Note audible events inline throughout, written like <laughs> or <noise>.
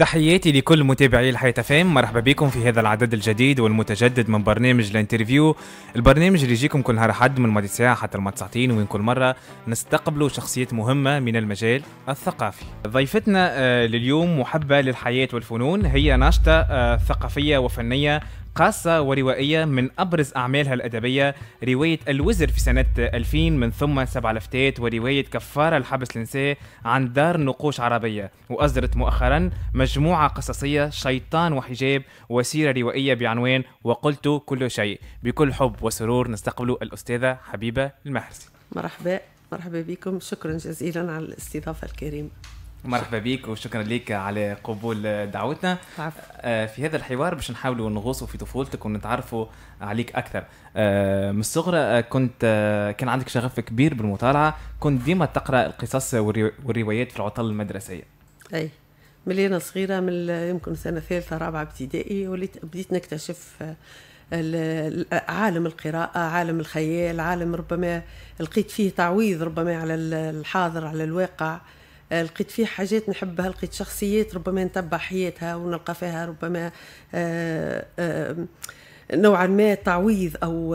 تحياتي لكل متابعي الحياة فام مرحبا بكم في هذا العدد الجديد والمتجدد من برنامج الانترفيو البرنامج اللي يجيكم كل نهار حد من الماضي ساعة حتى الماضي ساعتين وين كل مرة نستقبلوا شخصيات مهمة من المجال الثقافي ضيفتنا آه، لليوم محبة للحياة والفنون هي ناشطة آه، ثقافية وفنية قاصة وروائية من أبرز أعمالها الأدبية رواية الوزر في سنة 2000 من ثم سبع لفتات ورواية كفارة الحبس النساء عن دار نقوش عربية وأصدرت مؤخرا مجموعة قصصية شيطان وحجاب وسيرة روائية بعنوان وقلت كل شيء بكل حب وسرور نستقبل الأستاذة حبيبة المحرسي مرحبا مرحبا بكم شكرا جزيلا على الاستضافة الكريمة مرحبا بك وشكرا لك على قبول دعوتنا آه، في هذا الحوار باش نحاولوا نغوصوا في طفولتك ونتعرفوا عليك اكثر آه، من الصغرى آه، كنت كان عندك شغف كبير بالمطالعه كنت ديما تقرا القصص والروايات في العطل المدرسيه اي ملي انا صغيره من يمكن سنه ثالثه رابعه ابتدائي وليت بديت نكتشف عالم القراءة عالم الخيال عالم ربما لقيت فيه تعويض ربما على الحاضر على الواقع آه، لقيت فيه حاجات نحبها لقيت شخصيات ربما نتبع حياتها ونلقى فيها ربما آه، آه، نوعا ما تعويض او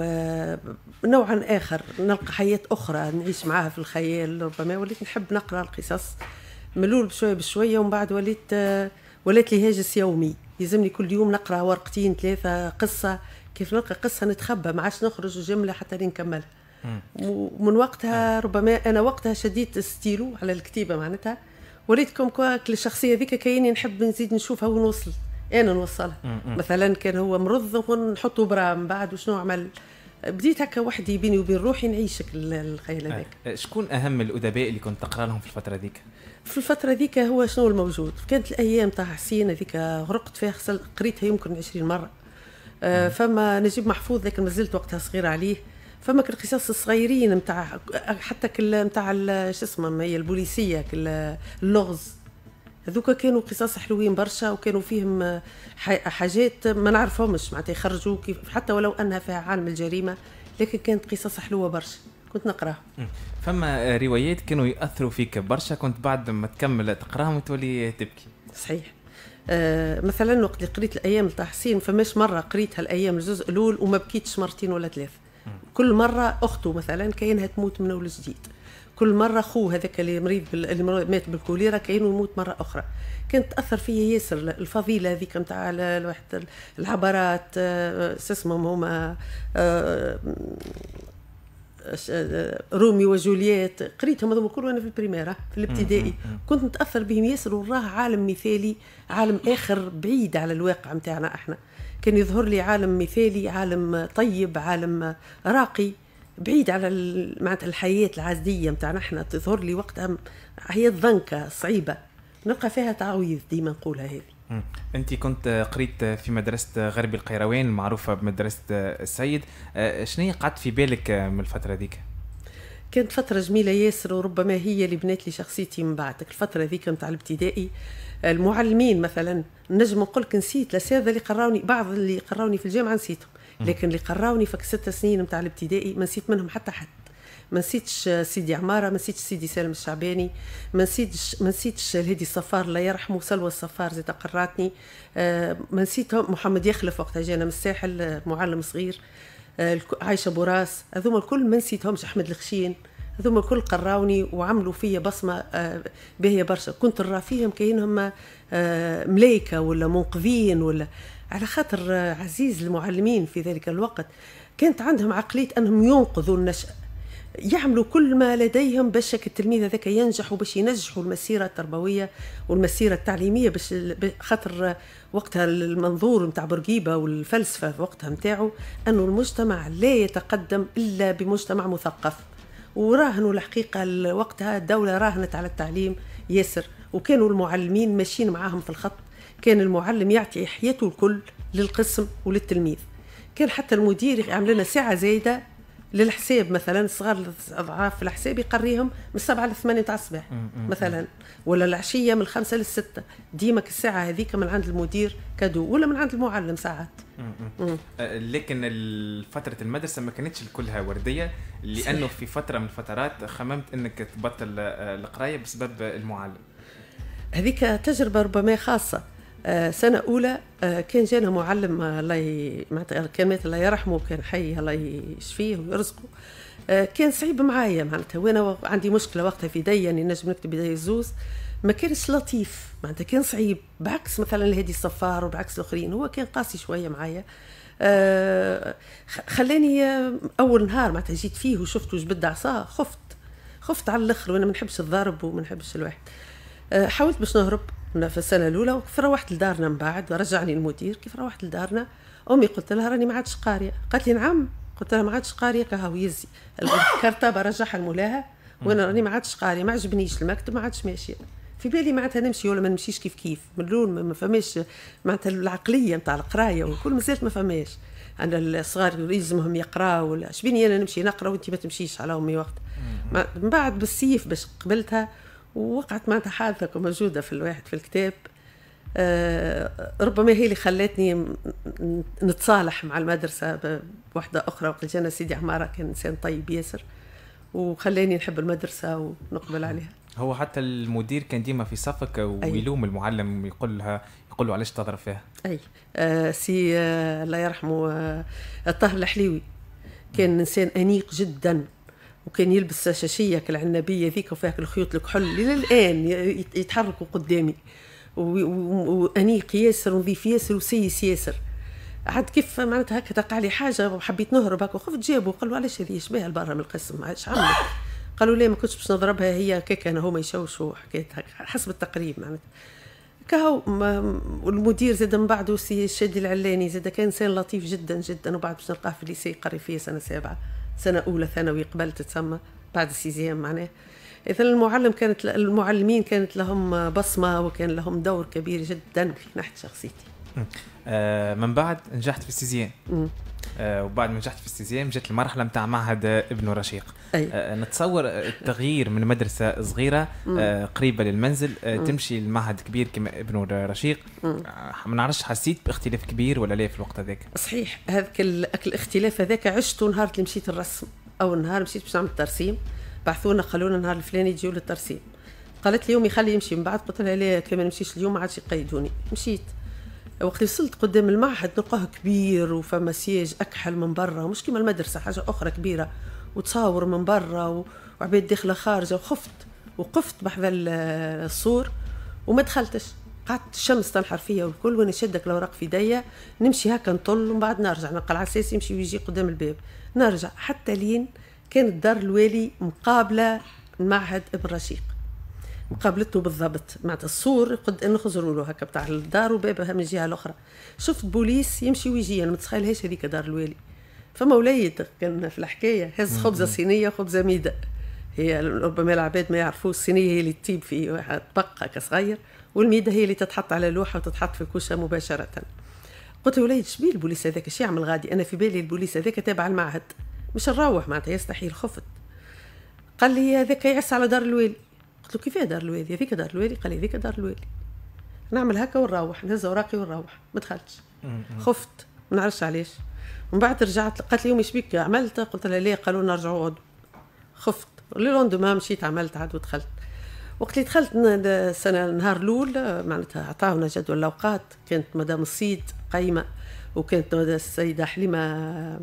نوعا اخر نلقى حياه اخرى نعيش معاها في الخيال ربما وليت نحب نقرا القصص ملول بشويه بشويه ومن بعد وليت وليت لي هاجس يومي يلزمني كل يوم نقرا ورقتين ثلاثه قصه كيف نلقى قصه نتخبى ما عادش نخرج جمله حتى نكملها ومن وقتها ربما انا وقتها شديت ستيلو على الكتيبه معناتها وريتكم كواك الشخصيه ذيك كاين نحب نزيد نشوفها ونوصل انا نوصلها مثلا كان هو مرض ونحطه برا من بعد وشنو عمل بديت هكا وحدي بيني وبين روحي نعيشك الخيال هذاك أه،, آه. شكون اهم الادباء اللي كنت تقرا لهم في الفتره ذيك في الفتره ذيك هو شنو الموجود كانت الايام تاع حسين هذيك غرقت فيها قريتها يمكن 20 مره آه فما نجيب محفوظ لكن مازلت وقتها صغيره عليه فماك القصص الصغيرين نتاع حتى كل نتاع شو اسمه هي البوليسيه كل اللغز هذوك كانوا قصص حلوين برشا وكانوا فيهم حاجات ما نعرفهمش معناتها يخرجوا كيف حتى ولو انها فيها عالم الجريمه لكن كانت قصص حلوه برشا كنت نقراها فما روايات كانوا ياثروا فيك برشا كنت بعد ما تكمل تقراهم وتولي تبكي صحيح آه مثلا وقت اللي قريت الايام تاع حسين فماش مره قريت هالايام الجزء الاول وما بكيتش مرتين ولا ثلاثه كل مره اخته مثلا كانها تموت من اول جديد كل مره خوه هذاك اللي مريض بال... اللي مات بالكوليرا كانه يموت مره اخرى كانت تاثر فيا ياسر الفضيله هذيك نتاع الواحد العبرات آه، اسمهم هما آه، آه، رومي وجولييت قريتهم هذوما كل وانا في البريميرا في الابتدائي كنت متاثر بهم ياسر وراه عالم مثالي عالم اخر بعيد على الواقع نتاعنا احنا كان يظهر لي عالم مثالي عالم طيب عالم راقي بعيد على معناتها الحياه العاديه نتاعنا نحن تظهر لي وقتها هي الضنكه صعيبه نلقى فيها تعويض ديما نقولها هذه انت كنت قريت في مدرسه غربي القيروان المعروفه بمدرسه السيد أه، شنو قعدت في بالك من الفتره ذيك كانت فتره جميله ياسر وربما هي اللي بنات لي شخصيتي من بعدك الفتره ذيك نتاع الابتدائي آه المعلمين مثلا نجم نقول لك نسيت الاساتذه اللي قراوني بعض اللي قراوني في الجامعه نسيتهم لكن اللي قراوني فك ست سنين نتاع الابتدائي ما نسيت منهم حتى حد ما نسيتش سيدي عماره ما نسيتش سيدي سالم الشعباني ما نسيتش ما نسيتش الهادي الصفار الله يرحمه سلوى الصفار زاد قراتني آه، ما نسيتهم محمد يخلف وقتها جانا من الساحل آه، معلم صغير آه، عايشه بوراس هذوما الكل ما نسيتهمش احمد الخشين هذوما كل قراوني وعملوا فيا بصمه باهيه برشا كنت نرى فيهم كاينهم آه، ملايكه ولا منقذين ولا على خاطر آه، عزيز المعلمين في ذلك الوقت كانت عندهم عقليه انهم ينقذوا النشأ يعملوا كل ما لديهم باش التلميذ هذاك ينجح وباش ينجحوا المسيره التربويه والمسيره التعليميه باش خاطر آه، وقتها المنظور نتاع بورقيبه والفلسفه في وقتها نتاعو انه المجتمع لا يتقدم الا بمجتمع مثقف وراهنوا الحقيقه وقتها الدوله راهنت على التعليم ياسر وكانوا المعلمين ماشيين معاهم في الخط كان المعلم يعطي حياته الكل للقسم وللتلميذ كان حتى المدير يعمل لنا ساعه زايده للحساب مثلا صغار اضعاف الحساب يقريهم من السبعه للثمانيه تاع الصباح مثلا ولا العشيه من الخمسه للسته ديما الساعه هذيك من عند المدير كادو ولا من عند المعلم ساعات أه، لكن فتره المدرسه ما كانتش كلها ورديه لانه في فتره من الفترات خممت انك تبطل أه، القرايه بسبب المعلم هذيك تجربه ربما خاصه آه، سنه اولى آه، كان جانا معلم آه، الله كان مات الله يرحمه كان حي الله يشفيه ويرزقه كان صعيب معايا معناتها وانا عندي مشكله وقتها في يدي يعني نجم نكتب يدي الزوز ما كانش لطيف معناتها كان صعيب بعكس مثلا الهادي الصفار وبعكس الاخرين هو كان قاسي شويه معايا خلاني اول نهار معناتها جيت فيه وشفته جبد عصاه خفت خفت على الاخر وانا ما نحبش الضرب وما نحبش الواحد حاولت باش نهرب كنا في السنه الاولى وكيف روحت لدارنا من بعد رجعني المدير كيف روحت لدارنا امي قلت لها راني ما عادش قاريه قالت لي نعم قلت لها ما عادش قاريه كهو يزي الكرتابه <laughs> رجعها لمولاها وانا راني ما عادش قاريه ما عجبنيش المكتب ما عادش ماشيه في بالي معناتها نمشي ولا ما نمشيش كيف كيف من الاول ما فماش معناتها العقليه نتاع القرايه والكل مازالت ما فماش انا الصغار يلزمهم يقراوا ولا شبيني انا نمشي نقرا وانت ما تمشيش على امي وقت من بعد بالسيف باش قبلتها ووقعت معناتها حادثة موجودة في الواحد في الكتاب آه، ربما هي اللي خلتني نتصالح مع المدرسة بوحدة أخرى وقت جانا سيدي عمارة كان إنسان طيب ياسر وخلاني نحب المدرسة ونقبل عليها هو حتى المدير كان ديما في صفك ويلوم أي. المعلم يقول لها يقول له علاش تضرب فيها اي آه سي آه الله يرحمه آه الطاهر الحليوي كان انسان انيق جدا وكان يلبس شاشية كالعنبية ذيك وفيها الخيوط الكحل إلى الآن يتحركوا قدامي وأنيق ياسر ونظيف ياسر وسيس ياسر عاد كيف معناتها هكا تقع لي حاجة وحبيت نهرب هكا وخفت جابوا قالوا علاش هذه شبيها لبرا من القسم علاش عملت قالوا لي ما كنتش باش نضربها هي كيك انا هما يشوشوا هكا حسب التقريب معناتها كهو والمدير زاد من بعده السي الشادي العلاني زاد كان انسان لطيف جدا جدا وبعد باش نلقاه في الليسي يقري فيه سنه سابعه سنه اولى ثانوي قبل تتسمى بعد السيزيام معناه اذا المعلم كانت المعلمين كانت لهم بصمه وكان لهم دور كبير جدا في ناحيه شخصيتي آه، من بعد نجحت في السيزيام آه، وبعد ما نجحت في السيزيام جات المرحله نتاع معهد ابن رشيق أي. آه، نتصور التغيير من مدرسه صغيره مم. آه، قريبه للمنزل مم. تمشي لمعهد كبير كما ابن رشيق ما نعرفش حسيت باختلاف كبير ولا لا في الوقت هذاك صحيح هذاك الاختلاف هذاك عشته نهار اللي مشيت الرسم اول نهار مشيت باش نعمل ترسيم بعثونا قالوا لنا النهار الفلاني يجيو للترسيم قالت لي يومي خلي يمشي من بعد قلت لها لا كان نمشيش اليوم ما عادش يقيدوني مشيت وقت وصلت قدام المعهد نلقاه كبير وفما سياج اكحل من برا مش كيما المدرسه حاجه اخرى كبيره وتصاور من برا وعباد داخله خارجه وخفت وقفت بحذا السور وما دخلتش قعدت الشمس تنحر فيا والكل وانا شاده الاوراق في يديا نمشي هكا نطل ومن بعد نرجع نقلع اساسي يمشي ويجي قدام الباب نرجع حتى لين كانت دار الوالي مقابله المعهد ابن رشيق قابلته بالضبط معناتها السور قد خزروا له هكا بتاع الدار وبابها من الجهه الاخرى شفت بوليس يمشي ويجي انا ما تخيلهاش هذيك دار الوالي فما وليد كان في الحكايه هز خبزه صينيه وخبزه ميده هي ربما العباد ما يعرفوش الصينيه هي اللي تطيب في طبق هكا صغير والميده هي اللي تتحط على لوحه وتتحط في الكوشه مباشره قلت وليد شبيه البوليس هذاك شو يعمل غادي انا في بالي البوليس هذاك تابع المعهد مش نروح معناتها يستحيل خفت قال لي هذاك يعس على دار الوالي قلت له كيفاه دار الوالي هذيك دار الوالي قال لي هذيك دار الوالي نعمل هكا ونروح نهز اوراقي ونروح ما دخلتش خفت ما نعرفش علاش من بعد رجعت قالت لي يومي بيك عملت قلت لها لا قالوا نرجعوا غدوه خفت لوندوما مشيت عملت عاد ودخلت وقت اللي دخلت السنه النهار الاول معناتها عطاونا جدول الاوقات كانت مدام الصيد قايمه وكانت السيده حليمه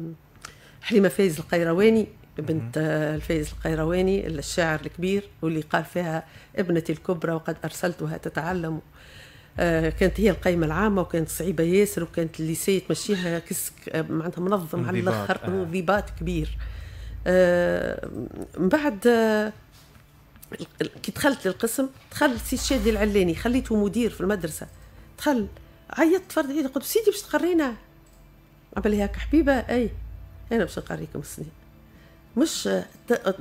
حليمه فايز القيرواني بنت الفايز القيرواني الشاعر الكبير واللي قال فيها ابنتي الكبرى وقد ارسلتها تتعلم آه، كانت هي القايمه العامه وكانت صعيبه ياسر وكانت الليسي تمشيها كسك آه، معناتها منظم على الاخر آه. وانضباط كبير من بعد كي دخلت للقسم دخل سي شادي العلاني خليته مدير في المدرسه دخل عيطت فرد عيد قلت سيدي باش تقرينا عمل هكا حبيبه اي انا باش نقريكم السنين مش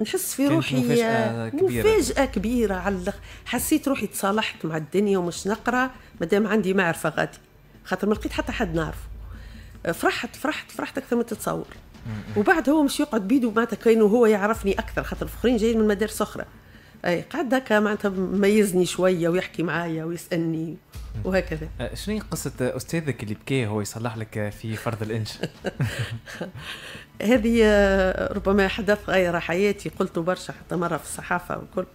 نحس في روحي مفاجأة كبيرة. مفاجأة كبيرة على حسيت روحي تصالحت مع الدنيا ومش نقرا مادام عندي معرفة غادي خاطر ما لقيت حتى حد نعرفه فرحت فرحت فرحت أكثر من تتصور وبعد هو مش يقعد بيدو معناتها كاين هو يعرفني أكثر خاطر الفخرين جايين من مدارس أخرى اي قعد هكا معناتها ميزني شويه ويحكي معايا ويسالني وهكذا أه، شنو قصه استاذك اللي بكى هو يصلح لك في فرض الانش <laughs> هذه آه، ربما حدث غير حياتي قلت برشا حتى مره في الصحافه والكل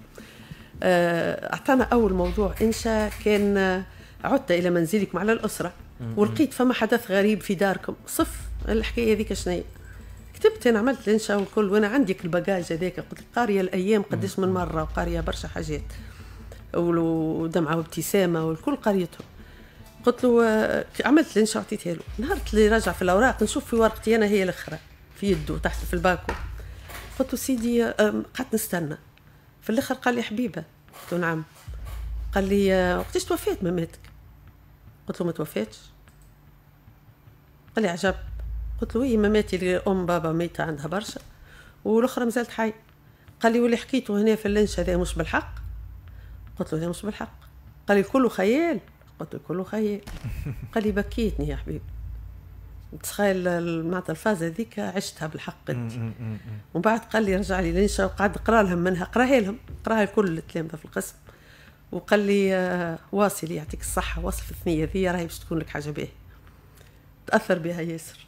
آه، اعطانا اول موضوع انشا كان عدت الى منزلكم على الاسره ولقيت فما حدث غريب في داركم صف الحكايه هذيك شنو كتبت انا عملت الانشاء والكل وانا عندي الباجاج هذاك قلت قاريه الايام قديش من مره وقاريه برشا حاجات ودمعه وابتسامه والكل قريتهم قلت له آه، عملت الانشاء عطيتها له نهار اللي رجع في الاوراق نشوف في ورقتي انا هي الاخرى في يده تحت في الباكو قلت له سيدي آه، قعدت نستنى في الاخر قال لي حبيبه قلت له نعم قال لي آه، وقتاش توفيت مماتك قلت له ما توفيتش قال لي عجبت قلت له وي اللي ام بابا ميته عندها برشا والاخرى مازالت حي قال لي واللي حكيته هنا في اللنش هذا مش بالحق قلت له هذا مش بالحق قال لي كله خيال قلت له كله خيال <laughs> قال لي بكيتني يا حبيبي تخيل معناتها الفازه هذيك عشتها بالحق انت ومن بعد قال لي رجع لي لنشا وقعد قرا لهم منها قراها لهم قراها لكل التلامذه في القسم وقال لي آه، واصل يعطيك الصحه واصل في الثنيه ذي راهي باش تكون لك حاجه باهيه تاثر بها ياسر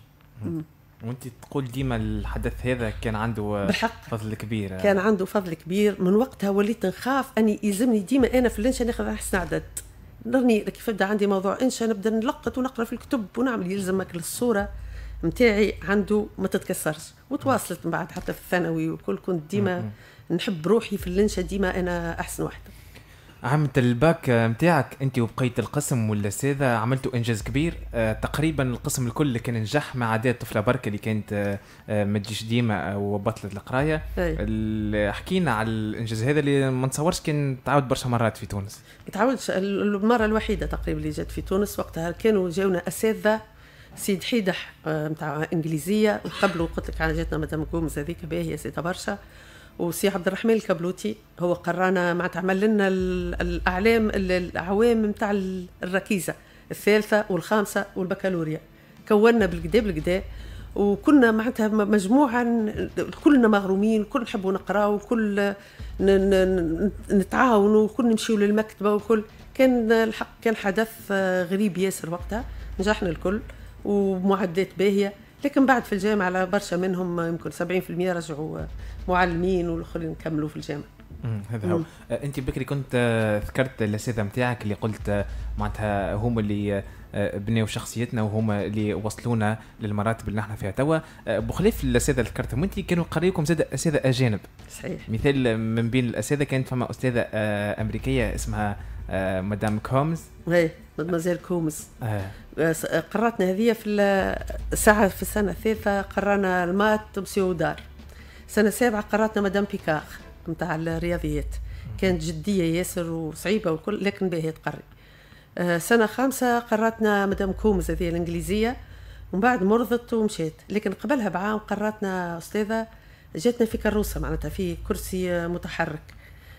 وانت تقول ديما الحدث هذا كان عنده فضل كبير كان عنده فضل كبير من وقتها وليت نخاف اني يلزمني ديما انا في الانشا ناخذ احسن عدد نرني كيف بدا عندي موضوع انشا نبدا نلقط ونقرا في الكتب ونعمل يلزمك الصوره نتاعي عنده ما تتكسرش وتواصلت من بعد حتى في الثانوي وكل كنت ديما نحب روحي في الانشا ديما انا احسن واحده عملت الباك نتاعك انت وبقيه القسم والساده عملتوا انجاز كبير آه، تقريبا القسم الكل كان نجح ما عدا الطفله بركه اللي كانت آه، آه، ما تجيش ديما وبطلت القرايه حكينا على الانجاز هذا اللي ما نتصورش كان تعاود برشا مرات في تونس تعاودش المره الوحيده تقريبا اللي جات في تونس وقتها كانوا جاونا اساتذه سيد حيدح نتاع انجليزيه وقبله قلت لك جاتنا مدام كومز هذيك باهيه سيده برشا وسي عبد الرحمن الكبلوتي هو قرانا مع عمل لنا الاعلام الاعوام نتاع الركيزه الثالثه والخامسه والبكالوريا كونا بالقدا بالقدا وكنا معناتها مجموعه كلنا مغرومين الكل نحبوا نقراو كل نتعاونوا كل نمشيو للمكتبه وكل كان الحق كان حدث غريب ياسر وقتها نجحنا الكل ومعدات باهيه لكن بعد في الجامعة على برشا منهم يمكن 70% رجعوا معلمين والآخرين كملوا في الجامعة هذا هو أه، انت بكري كنت آه، ذكرت الاساتذه نتاعك اللي قلت آه، معناتها هما اللي بنيو شخصيتنا وهما اللي وصلونا للمراتب اللي نحن فيها توا بخلاف الاساتذه اللي ذكرتهم انت كانوا قريكم زاد اساتذه اجانب صحيح مثال من بين الاساتذه كانت فما استاذه امريكيه اسمها مدام كومز هي. مادمازيل كومز آه. قراتنا هذه في الساعه في السنه الثالثه قرانا المات مسيو دار سنة سابعة قراتنا مدام بيكاخ نتاع الرياضيات كانت جديه ياسر وصعيبه والكل لكن باهي تقري آه سنه خامسه قراتنا مدام كومز هذه الانجليزيه ومن بعد مرضت ومشات لكن قبلها بعام قراتنا استاذه جاتنا في كروسه معناتها في كرسي متحرك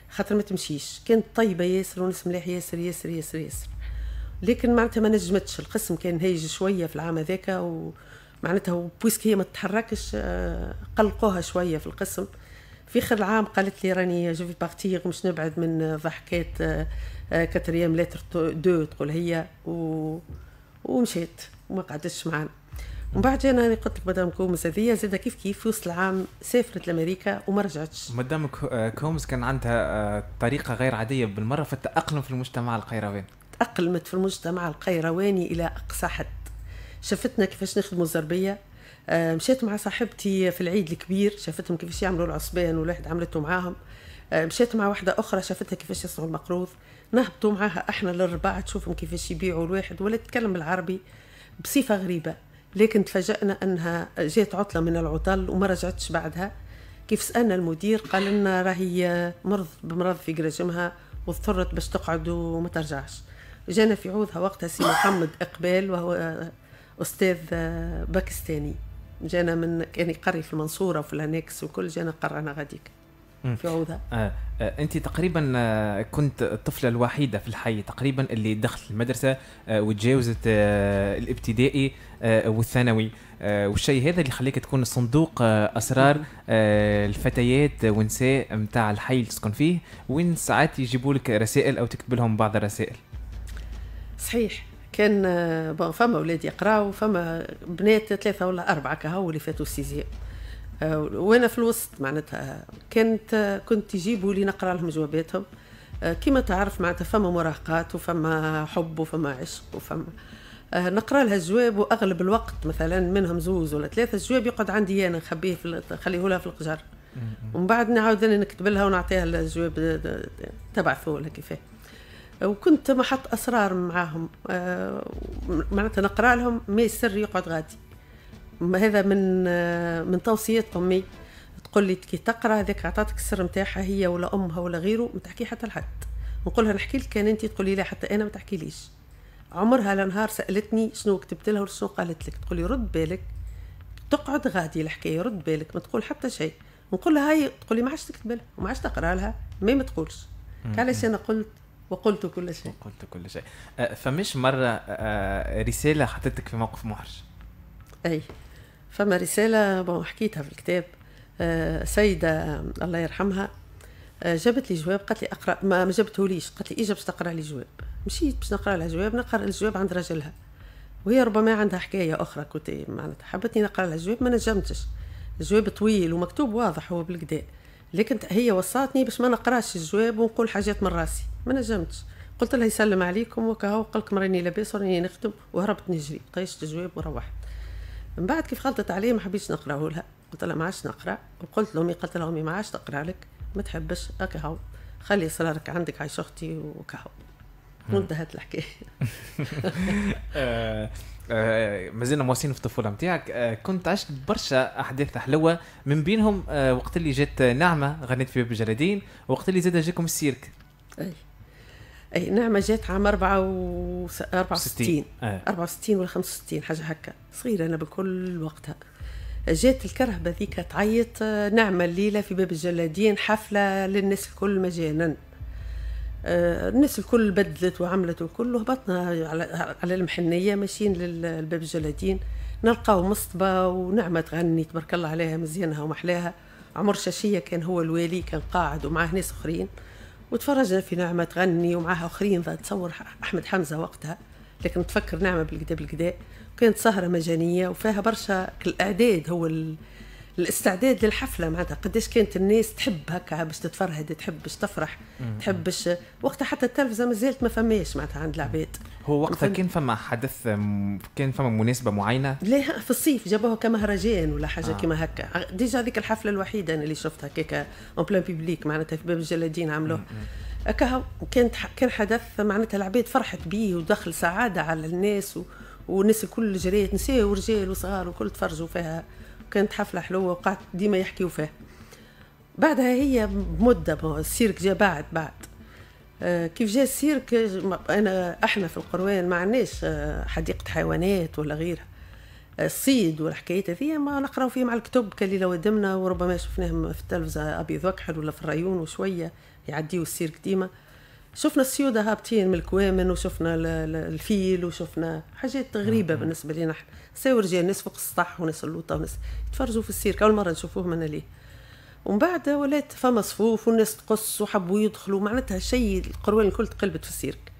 خاطر ما تمشيش كانت طيبه ياسر ونسم ملاح ياسر ياسر ياسر ياسر لكن معناتها ما نجمتش القسم كان هيج شويه في العام هذاك ومعناتها بويسك هي ما تتحركش آه، قلقوها شويه في القسم في اخر العام قالت لي راني جو في بارتيغ مش نبعد من ضحكات كاتريام ليتر دو تقول هي و... ومشيت وما قعدتش معنا من بعد جينا انا قلت لك مدام كومز هذيا زاد كيف كيف في وسط العام سافرت لامريكا وما رجعتش مدام آه، كومز كان عندها آه، طريقه غير عاديه بالمره في التاقلم في المجتمع القيرواني تأقلمت في المجتمع القيرواني إلى أقصى حد شفتنا كيفاش نخدموا الزربية آه، مشيت مع صاحبتي في العيد الكبير شافتهم كيفاش يعملوا العصبان والواحد عملته معاهم آه، مشيت مع واحدة أخرى شافتها كيفاش يصنعوا المقروض نهبطوا معاها احنا للرباع تشوفهم كيفاش يبيعوا الواحد ولا تتكلم العربي بصفة غريبة لكن تفاجأنا أنها جات عطلة من العطل وما رجعتش بعدها كيف سألنا المدير قال لنا راهي مرض بمرض في قرجمها واضطرت باش تقعد وما ترجعش جانا في عوضها وقتها سي محمد إقبال وهو أستاذ باكستاني جانا من كان يعني يقري في المنصورة وفي الهناكس وكل جانا قرانا غاديك في عوضها آه. آه. انت تقريبا آه، كنت الطفله الوحيده في الحي تقريبا اللي دخلت المدرسه آه وتجاوزت آه الابتدائي آه والثانوي آه والشيء هذا اللي خليك تكون صندوق آه اسرار آه الفتيات آه، ونساء نتاع الحي اللي تسكن فيه وين ساعات يجيبوا لك رسائل او تكتب لهم بعض الرسائل صحيح كان آه، بون فما اولاد يقراو فما بنات ثلاثه ولا اربعه كهو اللي فاتوا السيزيام آه، وانا في الوسط معناتها كانت آه، كنت تجيبوا لي نقرا لهم جواباتهم كما تعرف معناتها فما مراهقات وفما حب وفما عشق وفما نقرا لها الجواب واغلب الوقت مثلا منهم زوز ولا ثلاثه الجواب يقعد عندي انا نخبيه في نخليه لها في القجر ومن بعد نعاود انا نكتب لها ونعطيها الجواب تبعثه ولا كيفاه وكنت محط اسرار معاهم آه، معناتها نقرا لهم ما السر يقعد غادي هذا من آه، من توصيات امي تقول لي كي تقرا هذاك عطاتك السر نتاعها هي ولا امها ولا غيره ما تحكي حتى لحد نقول لها نحكي لك كان انت تقولي لا حتى انا ما تحكيليش عمرها لنهار سالتني شنو كتبت لها وشنو قالت لك تقولي رد بالك تقعد غادي الحكايه رد بالك ما تقول حتى شيء نقول لها هاي تقولي ما عادش تكتب لها وما عادش تقرا لها ما ما تقولش علاش انا قلت وقلت كل شيء وقلت كل شيء أه، فمش مرة أه، أه، رسالة حطيتك في موقف محرج أي فما رسالة بون حكيتها في الكتاب سيدة الله يرحمها جابت لي جواب قالت لي اقرا ما جابته جابتهوليش قالت لي اجا إيه باش تقرا لي جواب مشيت باش نقرا لها جواب نقرا الجواب عند راجلها وهي ربما عندها حكايه اخرى كنت معناتها حبتني نقرا لها جواب ما نجمتش الجواب طويل ومكتوب واضح هو بالكدا لكن هي وصاتني باش ما نقراش الجواب ونقول حاجات من راسي ما نجمتش قلت لها يسلم عليكم وكهو قال لكم راني لاباس وراني نخدم وهربت نجري طيشت الجواب وروحت من بعد كيف خلطت عليه ما حبيتش نقراه لها قلت لها ما عادش نقرا وقلت لامي قلت لها امي ما عادش نقرا لك ما تحبش هكا خلي صرارك عندك عايش اختي وكهو وانتهت الحكايه <laughs> <laughs> <laughs> آه، آه، مازلنا مواصلين في الطفوله نتاعك آه، كنت عشت برشا احداث حلوه من بينهم آه، وقت اللي جات نعمه غنيت في باب الجلادين وقت اللي زاد جاكم السيرك اي اي نعمه جات عام 64 64 ولا 65 حاجه هكا صغيره انا بكل وقتها جات الكره بذيك تعيط نعمه الليله في باب الجلادين حفله للناس الكل مجانا آه، الناس الكل بدلت وعملت الكل وهبطنا على المحنية ماشيين للباب الجلادين نلقاو مصطبة ونعمة تغني تبارك الله عليها مزيانها ومحلاها عمر شاشية كان هو الوالي كان قاعد ومعاه ناس أخرين وتفرجنا في نعمة تغني ومعاها أخرين تصور أحمد حمزة وقتها لكن تفكر نعمة بالقدا بالقدا كانت سهرة مجانية وفيها برشا الأعداد هو الاستعداد للحفله معناتها قداش كانت الناس تحب هكا باش تتفرهد تحب باش تفرح تحب باش وقتها حتى التلفزه مازالت ما فماش معناتها عند العباد هو وقتها كان فما حدث كان فما مناسبه معينه لا في الصيف جابوها كمهرجان ولا حاجه آه. كيما هكا ديجا هذيك الحفله الوحيده انا اللي شفتها كيكا اون بلان بيبليك معناتها في باب الجلادين عملوه هكا كانت كان حدث معناتها العباد فرحت بيه ودخل سعاده على الناس و... والناس الكل جريت نساء ورجال وصغار وكل تفرجوا فيها كانت حفله حلوه وقعت ديما يحكيو فيها بعدها هي بمده السيرك جا بعد بعد آه، كيف جا السيرك انا احنا في القروان ما عندناش آه، حديقه حيوانات ولا غيرها آه، الصيد والحكايات هذه ما نقراو فيه مع الكتب كليله ودمنا وربما شفناهم في التلفزه ابيض وكحل ولا في الريون وشويه يعديو السيرك ديما شفنا السيودة هابطين من الكوامن وشفنا الفيل وشفنا حاجات غريبة بالنسبة لنا نحن ساو رجال ناس فوق السطح وناس اللوطة وناس يتفرجوا في السيرك أول مرة نشوفوهم أنا ليه ومن بعد ولات فما صفوف والناس تقص وحبوا يدخلوا معناتها شيء القروان الكل تقلبت في السيرك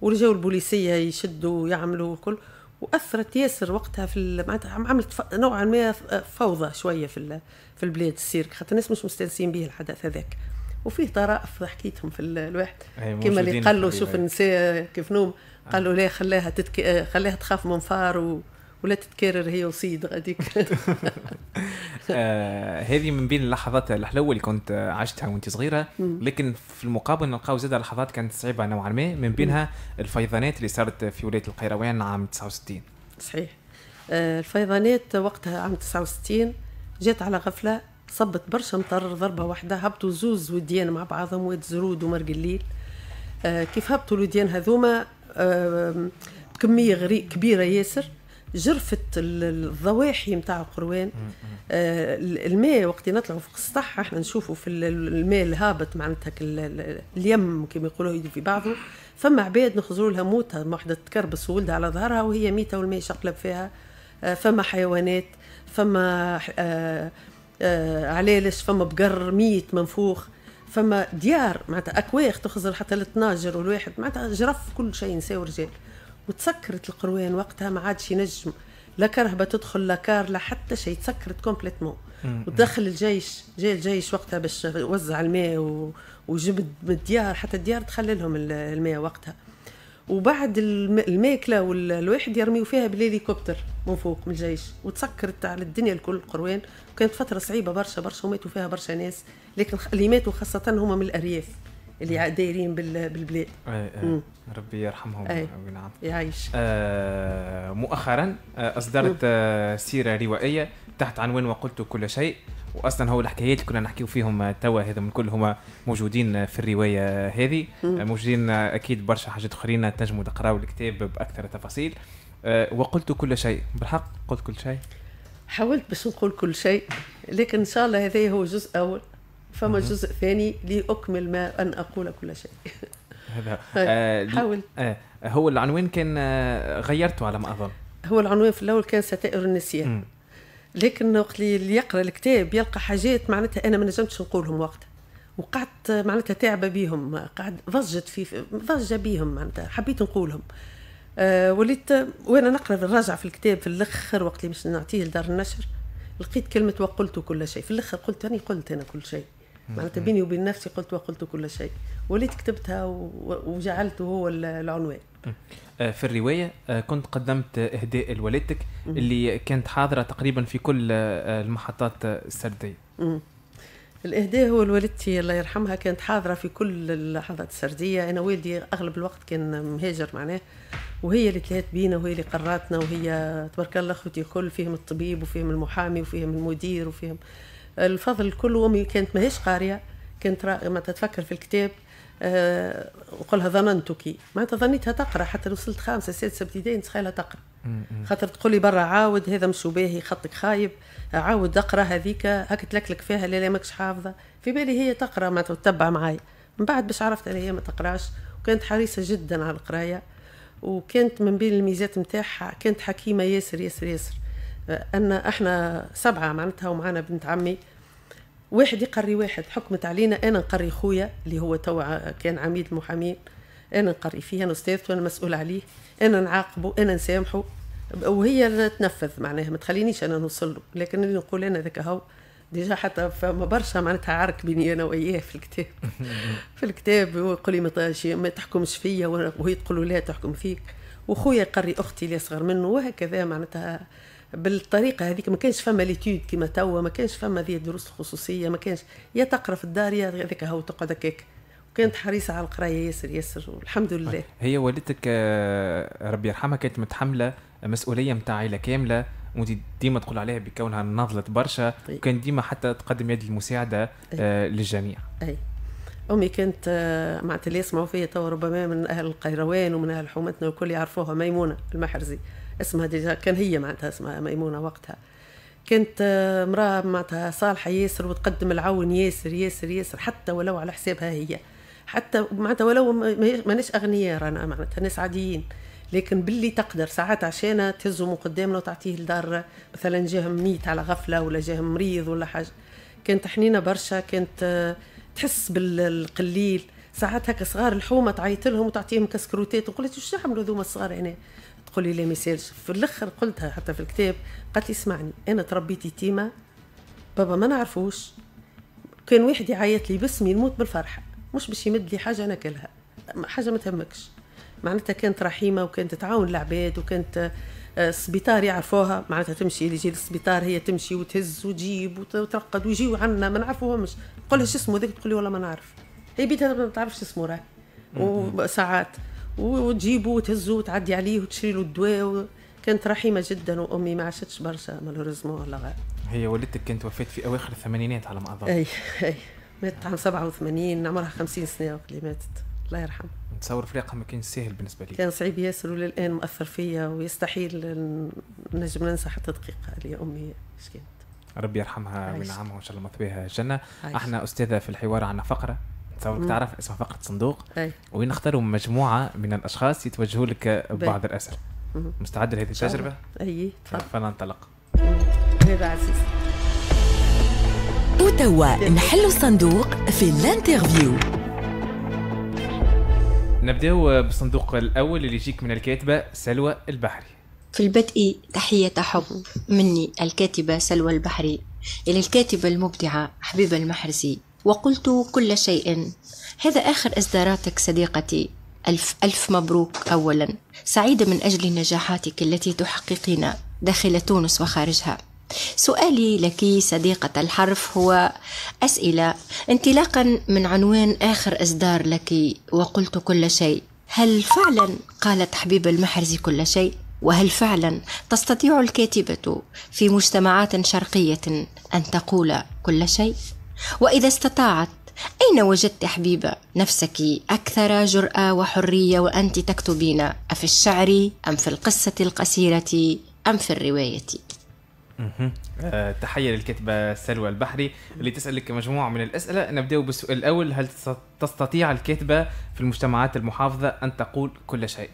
ورجعوا البوليسية يشدوا ويعملوا وكل واثرت ياسر وقتها في معناتها عملت نوعا ما فوضى شويه في في البلاد السيرك خاطر الناس مش مستانسين به الحدث هذاك وفيه طرائف حكيتهم في الواحد إيه، كما اللي قال له شوف النساء كيف نوم آه. قال له لا خلاها تتك... خلاها تخاف من فار و... ولا تتكرر هي وصيد غاديك <laughs> آه، هذه من بين اللحظات الحلوه اللي كنت عشتها وانت صغيره لكن في المقابل نلقاو زاد لحظات كانت صعيبه نوعا ما من بينها الفيضانات اللي صارت في ولايه القيروان عام 69 صحيح آه، الفيضانات وقتها عام 69 جات على غفله صبت برشا مطر ضربة واحدة هبطوا زوز وديان مع بعضهم واد زرود ومرق الليل آه كيف هبطوا الوديان هذوما آه كمية غري كبيرة ياسر جرفت الضواحي نتاع القروان آه الماء وقت نطلعوا فوق السطح احنا نشوفوا في الماء الهابط معناتها اليم كما يقولوا في بعضه فما عباد نخزروا لها موتها وحده تكربس وولدها على ظهرها وهي ميته والماء شقلب فيها آه فما حيوانات فما آه آه، علالش فما بقر ميت منفوخ فما ديار معناتها اكواخ تخزر حتى للطناجر والواحد معناتها جرف كل شيء نساء ورجال وتسكرت القروان وقتها ما عادش ينجم لا كرهبه تدخل لا كار لا حتى شيء تسكرت كومبليتمون ودخل الجيش جاء الجيش وقتها باش وزع الماء و... وجبد من الديار حتى الديار تخللهم الماء وقتها وبعد الماكله والواحد يرميو فيها بالهليكوبتر من فوق من الجيش وتسكرت على الدنيا الكل القروان وكانت فتره صعيبه برشا برشا وماتوا فيها برشا ناس لكن اللي ماتوا خاصه هما من الارياف اللي دايرين بالبلاد أي أي ربي يرحمهم أي. نعم يعيش آه مؤخرا آه، اصدرت آه سيره روائيه تحت عنوان وقلت كل شيء واصلا هو الحكايات اللي كنا نحكيو فيهم توا هذم الكل هما موجودين في الروايه هذه موجودين اكيد برشا حاجات اخرين تنجموا تقراوا الكتاب باكثر تفاصيل آه، وقلت كل شيء بالحق قلت كل شيء حاولت باش نقول كل شيء لكن ان شاء الله هذا هو جزء اول فما جزء ثاني لاكمل ما ان اقول كل شيء <laughs> هذا طيب، آه، حاولت آه، هو العنوان كان غيرته على ما اظن هو العنوان في الاول كان ستائر النسيان لكن وقت اللي يقرا الكتاب يلقى حاجات معناتها انا ما نجمتش نقولهم وقتها وقعدت معناتها تعبه بيهم قعد ضجت في ضجه بيهم معناتها حبيت نقولهم أه وليت وانا نقرا نراجع في الكتاب في الاخر وقت اللي مش نعطيه لدار النشر لقيت كلمه وقلت كل شيء في الاخر قلت انا قلت انا كل شيء معناتها بيني وبين نفسي قلت وقلت كل شيء وليت كتبتها وجعلته هو العنوان آه، في الرواية آه، كنت قدمت إهداء لوالدتك اللي كانت حاضرة تقريبا في كل آه، المحطات السردية الإهداء هو لوالدتي الله يرحمها كانت حاضرة في كل اللحظات السردية أنا والدي أغلب الوقت كان مهاجر معناه وهي اللي تلات بينا وهي اللي قراتنا وهي تبارك الله أخوتي الكل فيهم الطبيب وفيهم المحامي وفيهم المدير وفيهم الفضل الكل أمي كانت ماهيش قارية كانت ما تتفكر في الكتاب نقولها آه، ظننتك معناتها ظنيتها تقرا حتى وصلت خامسه سادسه ابتدائي نتخيلها تقرا خاطر تقول لي برا عاود هذا مش باهي خطك خايب عاود اقرا هذيك هاك تلكلك فيها لا لا ماكش حافظه في بالي هي تقرا ما تتبع معاي من بعد باش عرفت ان هي ما تقراش وكانت حريصه جدا على القرايه وكانت من بين الميزات نتاعها كانت حكيمه ياسر ياسر ياسر ان احنا سبعه معناتها ومعانا بنت عمي واحد يقري واحد حكمت علينا انا نقري خويا اللي هو توا كان عميد المحامين انا نقري فيه انا استاذته انا مسؤول عليه انا نعاقبه انا نسامحه وهي تنفذ معناها ما تخلينيش انا نوصل له لكن اللي نقول انا ذاك هو ديجا حتى فما برشا معناتها عرك بيني انا وياه في الكتاب <laughs> في الكتاب ويقول لي ما تحكمش فيا وهي تقول لا تحكم فيك وخويا يقري اختي اللي اصغر منه وهكذا معناتها بالطريقه هذيك ما كانش فما ليتود كيما توا ما كانش فما هذه الدروس الخصوصيه ما كانش يا تقرا في الدار يا هذيك هو تقعد هكاك وكانت حريصه على القرايه ياسر ياسر والحمد طيب. لله هي والدتك آه، ربي يرحمها كانت متحمله مسؤوليه نتاع عائله كامله وانت ديما تقول عليها بكونها نظلت برشا طيب. وكان ديما حتى تقدم يد المساعده آه، أي. للجميع اي امي كانت آه، معناتها اللي يسمعوا فيها تو ربما من اهل القيروان ومن اهل حومتنا والكل يعرفوها ميمونه المحرزي اسمها ديجا كان هي معناتها اسمها ميمونه وقتها كانت آه، امراه معناتها صالحه ياسر وتقدم العون ياسر ياسر ياسر حتى ولو على حسابها هي حتى معناتها ولو ماناش اغنياء رانا معناتها ناس عاديين لكن باللي تقدر ساعات عشان تهزهم قدامنا وتعطيه لدار مثلا جاهم ميت على غفله ولا جاهم مريض ولا حاجه كانت حنينه برشا كانت آه، تحس بالقليل ساعات هكا صغار الحومه تعيط لهم وتعطيهم كسكروتات وقلت وش يعملوا ذوما الصغار هنا تقولي لي ما يسالش في الاخر قلتها حتى في الكتاب قالت لي اسمعني انا تربيت يتيمه بابا ما نعرفوش كان واحد يعيط لي باسمي نموت بالفرحه مش باش يمد لي حاجه ناكلها حاجه ما تهمكش معناتها كانت رحيمه وكانت تعاون العباد وكانت السبيطار آه، يعرفوها معناتها تمشي اللي يجي للسبيطار هي تمشي وتهز وتجيب وترقد ويجيو عنا ما نعرفوهمش قولها لها شو اسمه ذاك تقول لي والله ما نعرف هي بيتها ما تعرفش اسمه راه وساعات وتجيبه وتهزه وتعدي عليه وتشري له الدواء كانت رحيمه جدا وامي ما عاشتش برشا مالوريزمون الله هي والدتك كانت وفات في اواخر الثمانينات على ما اظن اي اي ماتت عام 87 عمرها 50 سنه وقت اللي ماتت الله يرحمها نتصور فريقها ما كانش سهل بالنسبه لي كان صعيب ياسر وللان مؤثر فيا ويستحيل نجم ننسى حتى دقيقه اللي امي ايش كانت ربي يرحمها وينعمها وان شاء الله مثواها الجنه احنا استاذه في الحوار عندنا فقره تصور تعرف اسمها فقره صندوق وين نختاروا مجموعه من الاشخاص يتوجهوا لك بعض الاسئله مستعد لهذه التجربه؟ اي تفضل فلننطلق هذا عزيز وتوا نحلوا الصندوق في الانترفيو نبداو بالصندوق الاول اللي يجيك من الكاتبه سلوى البحري في البدء تحية حب مني الكاتبة سلوى البحري إلى الكاتبة المبدعة حبيبة المحرزي وقلت كل شيء هذا آخر إصداراتك صديقتي ألف ألف مبروك أولا سعيدة من أجل نجاحاتك التي تحققين داخل تونس وخارجها سؤالي لك صديقة الحرف هو أسئلة انطلاقا من عنوان آخر إصدار لك وقلت كل شيء هل فعلا قالت حبيب المحرزي كل شيء؟ وهل فعلا تستطيع الكاتبة في مجتمعات شرقية أن تقول كل شيء؟ واذا استطاعت اين وجدت حبيبه نفسك اكثر جراه وحريه وانت تكتبين افي الشعر ام في القصه القصيره ام في الروايه آه، تحية للكاتبة سلوى البحري اللي تسألك مجموعة من الأسئلة نبدأ بالسؤال الأول هل تستطيع الكاتبة في المجتمعات المحافظة أن تقول كل شيء؟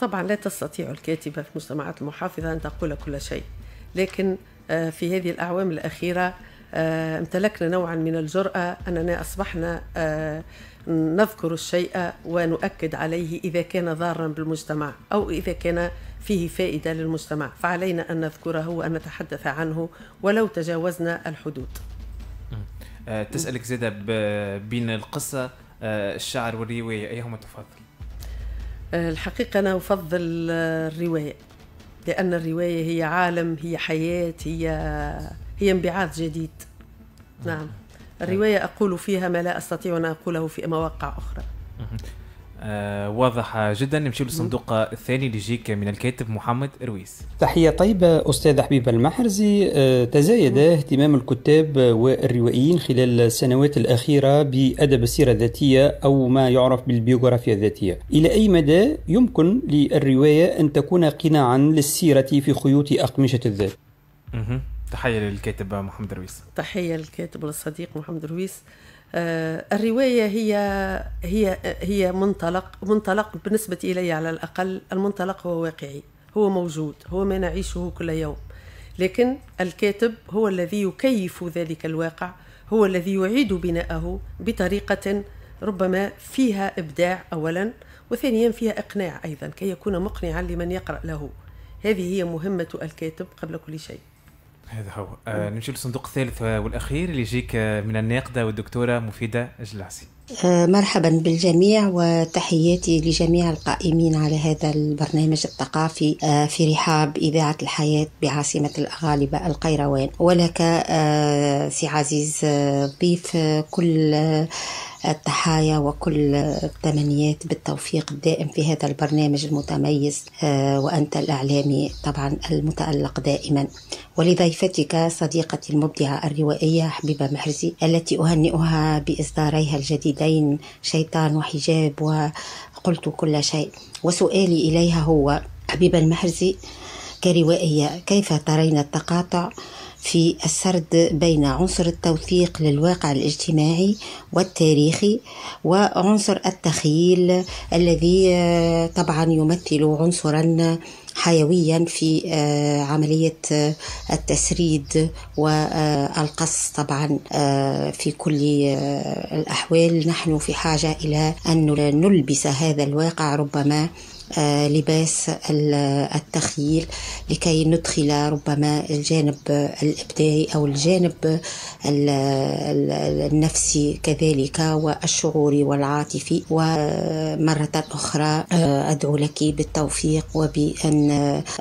طبعا لا تستطيع الكاتبة في المجتمعات المحافظة أن تقول كل شيء لكن آه، في هذه الأعوام الأخيرة آه، امتلكنا نوعا من الجرأة أننا أصبحنا آه، نذكر الشيء ونؤكد عليه إذا كان ضارا بالمجتمع أو إذا كان فيه فائدة للمجتمع فعلينا أن نذكره وأن نتحدث عنه ولو تجاوزنا الحدود آه، تسألك زادة بين القصة الشعر والرواية أيهما تفضل؟ الحقيقة أنا أفضل الرواية لأن الرواية هي عالم هي حياة هي هي انبعاث جديد نعم الرواية أقول فيها ما لا أستطيع أن أقوله في مواقع أخرى آه، واضحة جدا نمشي للصندوق الثاني اللي يجيك من الكاتب محمد رويس تحية طيبة أستاذ حبيب المحرزي آه، تزايد اهتمام الكتاب والروائيين خلال السنوات الأخيرة بأدب السيرة الذاتية أو ما يعرف بالبيوغرافيا الذاتية إلى أي مدى يمكن للرواية أن تكون قناعا للسيرة في خيوط أقمشة الذات تحية للكاتب محمد رويس تحية للكاتب والصديق محمد رويس آه، الروايه هي هي هي منطلق منطلق بالنسبه الي على الاقل المنطلق هو واقعي هو موجود هو ما نعيشه كل يوم لكن الكاتب هو الذي يكيف ذلك الواقع هو الذي يعيد بناءه بطريقه ربما فيها ابداع اولا وثانيا فيها اقناع ايضا كي يكون مقنعا لمن يقرا له هذه هي مهمه الكاتب قبل كل شيء هذا هو آه نمشي للصندوق الثالث والاخير اللي يجيك آه، من الناقده والدكتوره مفيده جلاسي آه مرحبا بالجميع وتحياتي لجميع القائمين على هذا البرنامج الثقافي آه في رحاب إذاعة الحياة بعاصمة الاغالبه القيروان ولك آه سي عزيز آه، ضيف آه، كل التحايا وكل التمنيات بالتوفيق الدائم في هذا البرنامج المتميز آه، وأنت الإعلامي طبعا المتألق دائما ولضيفتك صديقتي المبدعة الروائية حبيبة محرزي التي أهنئها بإصداريها الجديدين شيطان وحجاب وقلت كل شيء وسؤالي إليها هو حبيبة المحرزي كروائية كيف ترين التقاطع في السرد بين عنصر التوثيق للواقع الاجتماعي والتاريخي وعنصر التخييل الذي آه، طبعا يمثل عنصرا حيويا في آه، عملية آه، التسريد والقص طبعا في كل الأحوال نحن في حاجة إلى أن نلبس هذا الواقع ربما آه، لباس التخييل لكي ندخل ربما الجانب الإبداعي أو الجانب النفسي كذلك والشعوري والعاطفي ومرة أخرى آه، أدعو لك بالتوفيق وبأن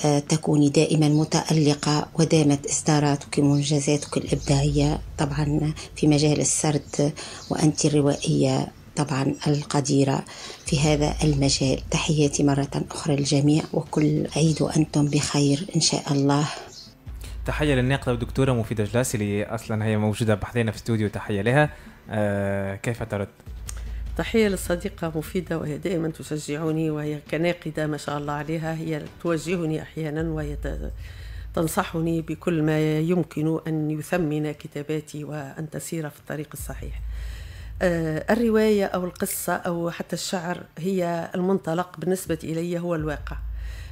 آه، تكوني دائما متألقة ودامت إصداراتك منجزاتك الإبداعية طبعا في مجال السرد وأنت الروائية طبعا القديرة في هذا المجال تحياتي مرة أخرى للجميع وكل عيد وأنتم بخير إن شاء الله تحية للناقدة والدكتورة مفيدة جلاسي اللي أصلا هي موجودة بحضنا في استوديو تحية لها آه كيف ترد؟ تحية للصديقة مفيدة وهي دائما تشجعني وهي كناقدة ما شاء الله عليها هي توجهني أحيانا وهي تنصحني بكل ما يمكن أن يثمن كتاباتي وأن تسير في الطريق الصحيح آه، الرواية أو القصة أو حتى الشعر هي المنطلق بالنسبة إلي هو الواقع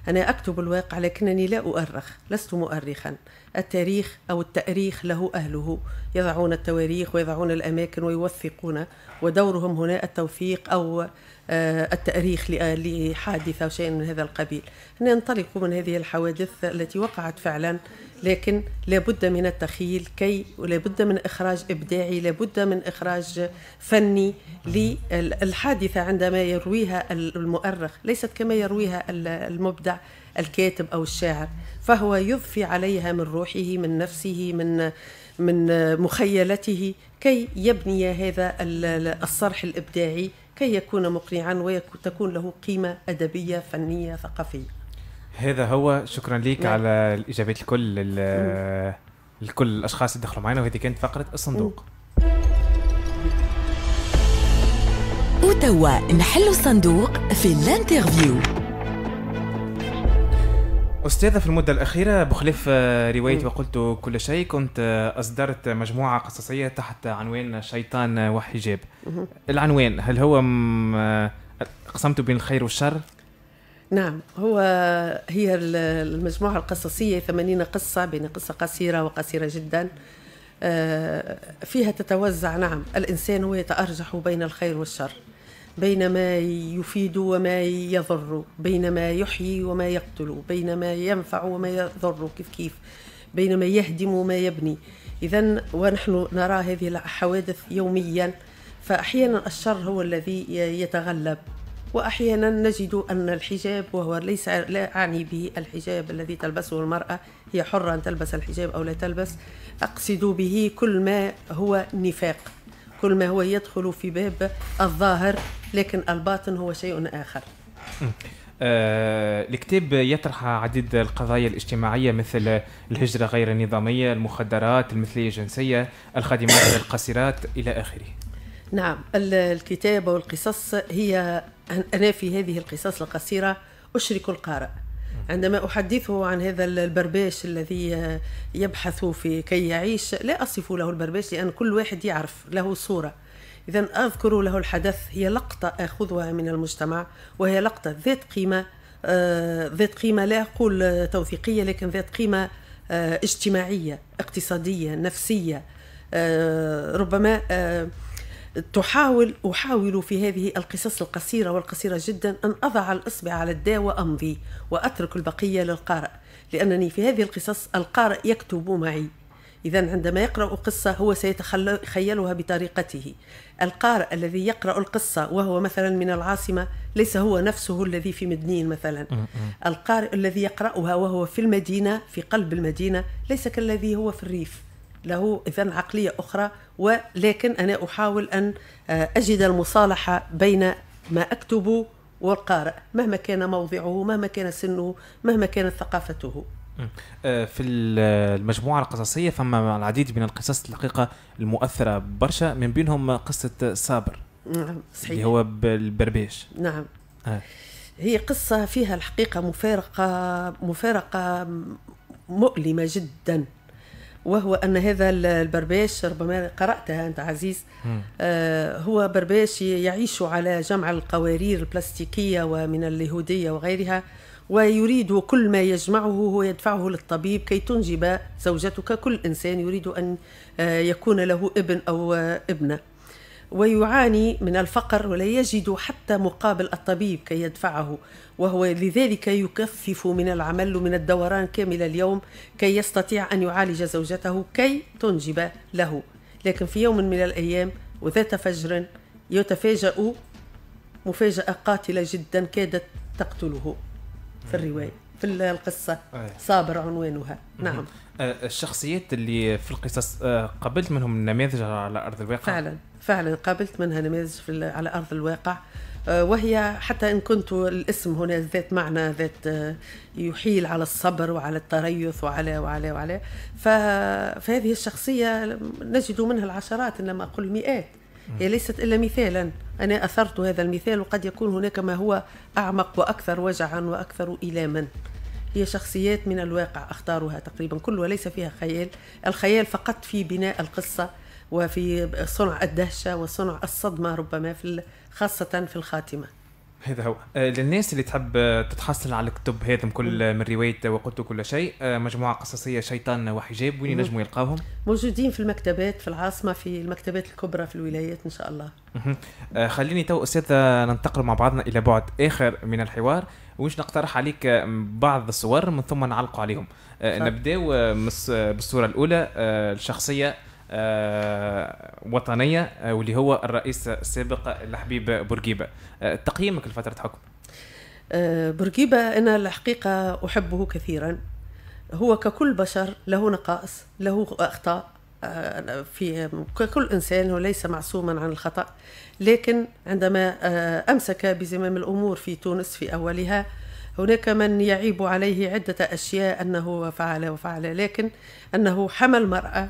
أنا أكتب الواقع لكنني لا أؤرخ لست مؤرخا التاريخ أو التأريخ له أهله يضعون التواريخ ويضعون الأماكن ويوثقون ودورهم هنا التوثيق أو آه، التأريخ لحادثة أو شيء من هذا القبيل ننطلق من هذه الحوادث التي وقعت فعلا لكن لابد من التخيل كي ولابد من إخراج إبداعي لابد من إخراج فني للحادثة عندما يرويها المؤرخ ليست كما يرويها المبدع الكاتب أو الشاعر فهو يضفي عليها من روحه من نفسه من من مخيلته كي يبني هذا الصرح الإبداعي كي يكون مقنعا وتكون له قيمة أدبية فنية ثقافية هذا هو شكرا لك نعم. على الإجابات الكل لكل الأشخاص اللي دخلوا معنا وهذه كانت فقرة الصندوق وتوا نحلوا الصندوق في الانترفيو أستاذة في المدة الأخيرة بخلاف آه، رواية وقلت كل شيء كنت آه، أصدرت مجموعة قصصية تحت عنوان شيطان وحجاب العنوان هل هو آه، قسمت بين الخير والشر؟ نعم هو هي المجموعة القصصية ثمانين قصة بين قصة قصيرة وقصيرة جدا فيها تتوزع نعم الإنسان هو يتأرجح بين الخير والشر بين ما يفيد وما يضر بين ما يحيي وما يقتل بين ما ينفع وما يضر كيف كيف بين ما يهدم وما يبني إذا ونحن نرى هذه الحوادث يوميا فأحيانا الشر هو الذي يتغلب وأحيانا نجد أن الحجاب وهو ليس لا أعني به الحجاب الذي تلبسه المرأة هي حرة أن تلبس الحجاب أو لا تلبس أقصد به كل ما هو نفاق كل ما هو يدخل في باب الظاهر لكن الباطن هو شيء آخر أه، الكتاب يطرح عديد القضايا الاجتماعية مثل الهجرة غير النظامية المخدرات المثلية الجنسية الخادمات <coughs> القصيرات إلى آخره نعم الكتاب والقصص هي أنا في هذه القصص القصيرة أشرك القارئ عندما أحدثه عن هذا البرباش الذي يبحث في كي يعيش لا أصف له البرباش لأن كل واحد يعرف له صورة إذا أذكر له الحدث هي لقطة أخذها من المجتمع وهي لقطة ذات قيمة آه، ذات قيمة لا أقول توثيقية لكن ذات قيمة آه، اجتماعية اقتصادية نفسية آه، ربما تحاول أحاول في هذه القصص القصيرة والقصيرة جدا أن أضع الإصبع على الداء وأمضي وأترك البقية للقارئ لأنني في هذه القصص القارئ يكتب معي إذا عندما يقرأ قصة هو سيتخيلها بطريقته القارئ الذي يقرأ القصة وهو مثلا من العاصمة ليس هو نفسه الذي في مدنين مثلا القارئ الذي يقرأها وهو في المدينة في قلب المدينة ليس كالذي هو في الريف له اذا عقليه اخرى ولكن انا احاول ان آه، اجد المصالحه بين ما اكتب والقارئ مهما كان موضعه مهما كان سنه مهما كانت ثقافته آه، في المجموعة القصصية فما العديد من القصص الحقيقة المؤثرة برشا من بينهم قصة صابر نعم صحيح اللي هو بالبربيش نعم آه. هي قصة فيها الحقيقة مفارقة مفارقة مؤلمة جدا وهو أن هذا البرباش ربما قرأتها أنت عزيز آه هو برباش يعيش على جمع القوارير البلاستيكية ومن اليهودية وغيرها ويريد كل ما يجمعه هو يدفعه للطبيب كي تنجب زوجتك كل إنسان يريد أن آه، يكون له ابن أو آه، ابنه ويعاني من الفقر ولا يجد حتى مقابل الطبيب كي يدفعه وهو لذلك يكفف من العمل من الدوران كامل اليوم كي يستطيع أن يعالج زوجته كي تنجب له لكن في يوم من الأيام وذات فجر يتفاجأ مفاجأة قاتلة جدا كادت تقتله في الرواية في القصة صابر عنوانها نعم أه، الشخصيات اللي في القصص أه، قبلت منهم النماذج على أرض الواقع فعلا فعلا قابلت منها نماذج في على ارض الواقع آه، وهي حتى ان كنت الاسم هنا ذات معنى ذات آه، يحيل على الصبر وعلى التريث وعلى وعلى وعلى فهذه الشخصيه نجد منها العشرات انما اقول مئات هي ليست الا مثالا انا اثرت هذا المثال وقد يكون هناك ما هو اعمق واكثر وجعا واكثر الاما هي شخصيات من الواقع اختارها تقريبا كل وليس فيها خيال الخيال فقط في بناء القصه وفي صنع الدهشة وصنع الصدمة ربما في خاصة في الخاتمة هذا هو آه، للناس اللي تحب تتحصل على الكتب هذم كل من رواية وقلت كل شيء آه، مجموعة قصصية شيطان وحجاب وين ينجموا يلقاهم موجودين في المكتبات في العاصمة في المكتبات الكبرى في الولايات إن شاء الله آه، خليني تو أستاذة ننتقل مع بعضنا إلى بعد آخر من الحوار واش نقترح عليك بعض الصور من ثم نعلق عليهم نبداو بالصورة الأولى الشخصية آه، وطنيه آه، واللي هو الرئيس السابق الحبيب بورقيبه آه، تقييمك لفتره حكم بورقيبه انا الحقيقه احبه كثيرا هو ككل بشر له نقائص له اخطاء في كل انسان وليس معصوما عن الخطا لكن عندما امسك بزمام الامور في تونس في اولها هناك من يعيب عليه عده اشياء انه فعل وفعل لكن انه حمى المراه